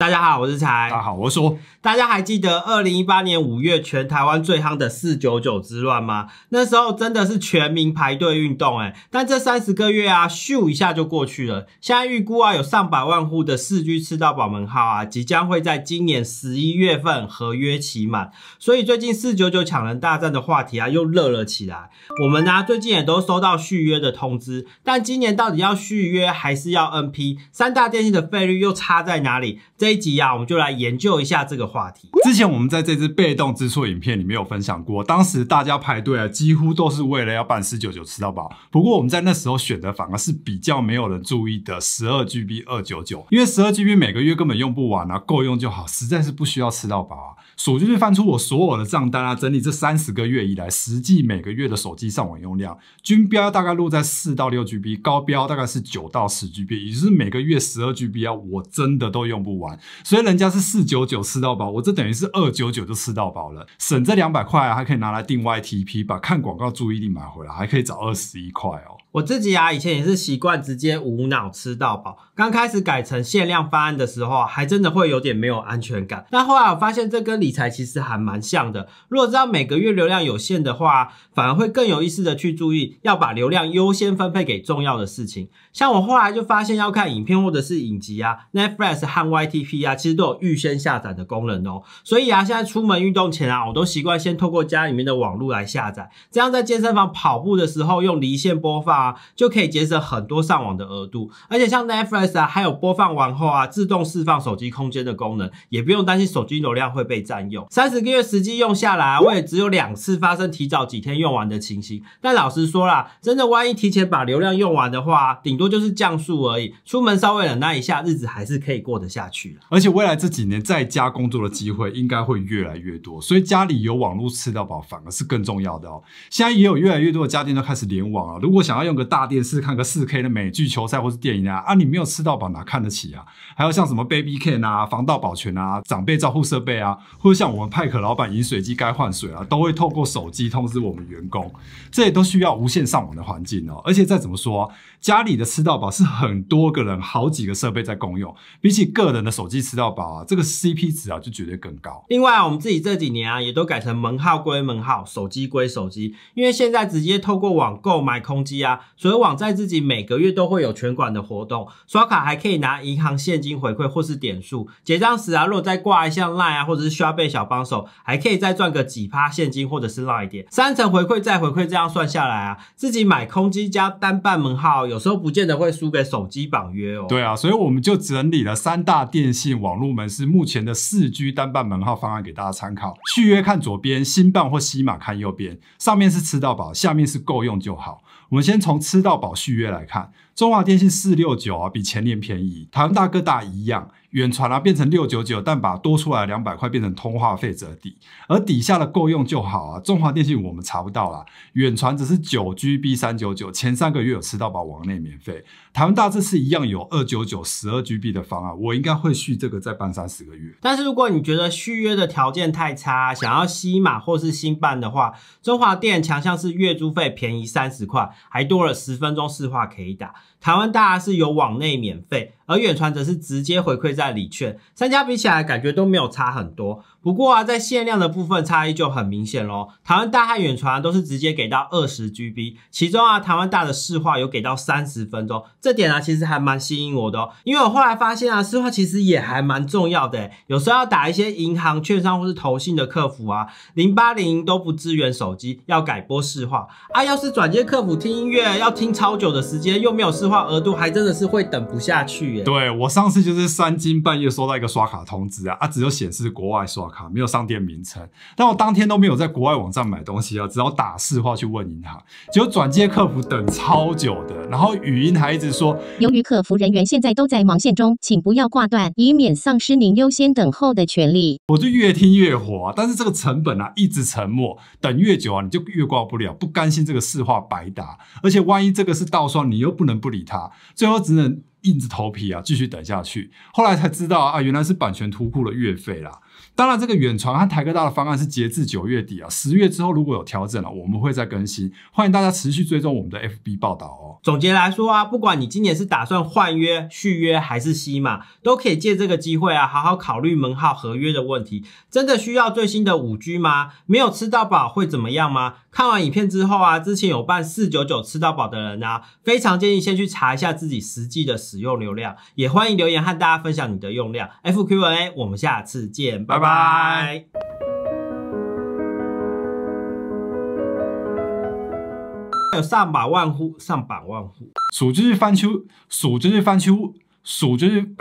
大家好，我是才。大家好，我是说。大家还记得二零一八年五月全台湾最夯的四九九之乱吗？那时候真的是全民排队运动哎。但这三十个月啊，咻一下就过去了。现在预估啊，有上百万户的四 G 吃到宝门号啊，即将会在今年十一月份合约期满。所以最近四九九抢人大战的话题啊，又热了起来。我们呢，最近也都收到续约的通知。但今年到底要续约还是要 NP？三大电信的费率又差在哪里？这一集啊，我们就来研究一下这个话题。之前我们在这支被动支出影片里面有分享过，当时大家排队啊，几乎都是为了要办四九九吃到饱。不过我们在那时候选的反而是比较没有人注意的十二 GB 二九九，因为十二 GB 每个月根本用不完啊，够用就好，实在是不需要吃到饱。手机就翻出我所有的账单啊，整理这三十个月以来实际每个月的手机上网用量，均标大概落在四到六 GB，高标大概是九到十 GB，也就是每个月十二 GB 啊，我真的都用不完。所以人家是四九九吃到饱，我这等于是二九九就吃到饱了，省这两百块啊，还可以拿来订 YTP，把看广告注意力买回来，还可以找二十一块哦。我自己啊，以前也是习惯直接无脑吃到饱。刚开始改成限量方案的时候，还真的会有点没有安全感。但后来我发现，这跟理财其实还蛮像的。如果知道每个月流量有限的话，反而会更有意识的去注意，要把流量优先分配给重要的事情。像我后来就发现，要看影片或者是影集啊，Netflix 和 YTP 啊，其实都有预先下载的功能哦。所以啊，现在出门运动前啊，我都习惯先透过家里面的网络来下载，这样在健身房跑步的时候用离线播放。就可以节省很多上网的额度，而且像 Netflix 啊，还有播放完后啊，自动释放手机空间的功能，也不用担心手机流量会被占用。三十个月实际用下来，我也只有两次发生提早几天用完的情形。但老实说啦，真的万一提前把流量用完的话，顶多就是降速而已。出门稍微忍耐一下，日子还是可以过得下去而且未来这几年在家工作的机会应该会越来越多，所以家里有网络吃到饱反而是更重要的哦。现在也有越来越多的家庭都开始联网了，如果想要。用个大电视看个四 K 的美剧、球赛或是电影啊，啊，你没有吃到饱哪看得起啊？还有像什么 b a b y c a n 啊、防盗保全啊、长辈照护设备啊，或者像我们派克老板饮水机该换水啊，都会透过手机通知我们员工，这也都需要无线上网的环境哦。而且再怎么说，家里的吃到饱是很多个人、好几个设备在共用，比起个人的手机吃到饱啊，这个 CP 值啊就绝对更高。另外，我们自己这几年啊，也都改成门号归门号、手机归手机，因为现在直接透过网购买空机啊。所以网站自己每个月都会有全馆的活动，刷卡还可以拿银行现金回馈或是点数。结账时啊，如果再挂一下赖啊，或者是刷被小帮手，还可以再赚个几趴现金或者是赖点。三层回馈再回馈，这样算下来啊，自己买空机加单办门号，有时候不见得会输给手机绑约哦。对啊，所以我们就整理了三大电信网络门市目前的四 G 单办门号方案给大家参考。续约看左边，新办或西马看右边。上面是吃到饱，下面是够用就好。我们先从吃到饱续约来看，中华电信四六九啊，比前年便宜，台湾大哥大一样。远传啊变成六九九，但把多出来两百块变成通话费折抵，而底下的够用就好啊。中华电信我们查不到啦，远传只是九 G B 三九九，前三个月有吃到把网内免费。台湾大致是一样有二九九十二 G B 的方案，我应该会续这个再办三十个月。但是如果你觉得续约的条件太差，想要吸马或是新办的话，中华电强项是月租费便宜三十块，还多了十分钟市话可以打。台湾大是有网内免费。而远传则是直接回馈在礼券，三家比起来感觉都没有差很多。不过啊，在限量的部分差异就很明显喽。台湾大和远传都是直接给到二十 GB，其中啊，台湾大的市话有给到三十分钟，这点啊其实还蛮吸引我的哦。因为我后来发现啊，市话其实也还蛮重要的，有时候要打一些银行、券商或是投信的客服啊，零八零都不支援手机，要改拨市话啊，要是转接客服听音乐要听超久的时间，又没有市话额度，还真的是会等不下去。对我上次就是三更半夜收到一个刷卡通知啊，啊，只有显示国外刷卡，没有商店名称。但我当天都没有在国外网站买东西啊，只好打市话去问银行，结果转接客服等超久的，然后语音还一直说，由于客服人员现在都在忙线中，请不要挂断，以免丧失您优先等候的权利。我就越听越火，啊，但是这个成本啊，一直沉默，等越久啊，你就越挂不了，不甘心这个市话白打，而且万一这个是盗刷，你又不能不理他，最后只能。硬着头皮啊，继续等下去。后来才知道啊，原来是版权突库的月费啦。当然，这个远传和台科大的方案是截至九月底啊，十月之后如果有调整了，我们会再更新。欢迎大家持续追踪我们的 FB 报道哦。总结来说啊，不管你今年是打算换约、续约还是新买，都可以借这个机会啊，好好考虑门号合约的问题。真的需要最新的五 G 吗？没有吃到饱会怎么样吗？看完影片之后啊，之前有办四九九吃到饱的人啊，非常建议先去查一下自己实际的使用流量。也欢迎留言和大家分享你的用量。FQ&A，我们下次见。拜拜！有上百万户，上百万户，数着是翻秋，数着是翻秋，数着是。